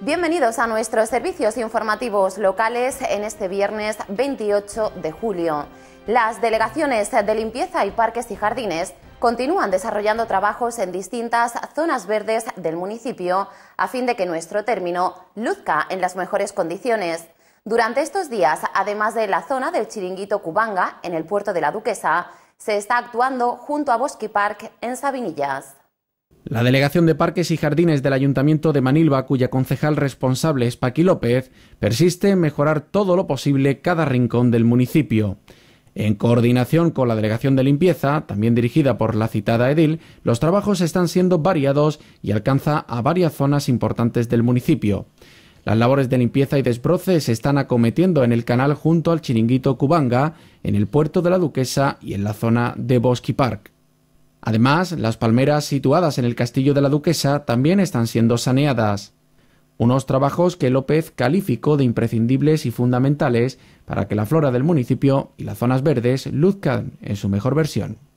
Bienvenidos a nuestros servicios informativos locales en este viernes 28 de julio. Las delegaciones de limpieza y parques y jardines continúan desarrollando trabajos en distintas zonas verdes del municipio a fin de que nuestro término luzca en las mejores condiciones. Durante estos días, además de la zona del chiringuito Cubanga, en el puerto de la Duquesa, se está actuando junto a Bosque Park en Sabinillas. La Delegación de Parques y Jardines del Ayuntamiento de Manilva, cuya concejal responsable es Paqui López, persiste en mejorar todo lo posible cada rincón del municipio. En coordinación con la Delegación de Limpieza, también dirigida por la citada Edil, los trabajos están siendo variados y alcanza a varias zonas importantes del municipio. Las labores de limpieza y desbroce se están acometiendo en el canal junto al chiringuito Cubanga, en el puerto de la Duquesa y en la zona de Bosque Park. Además, las palmeras situadas en el castillo de la duquesa también están siendo saneadas, unos trabajos que López calificó de imprescindibles y fundamentales para que la flora del municipio y las zonas verdes luzcan en su mejor versión.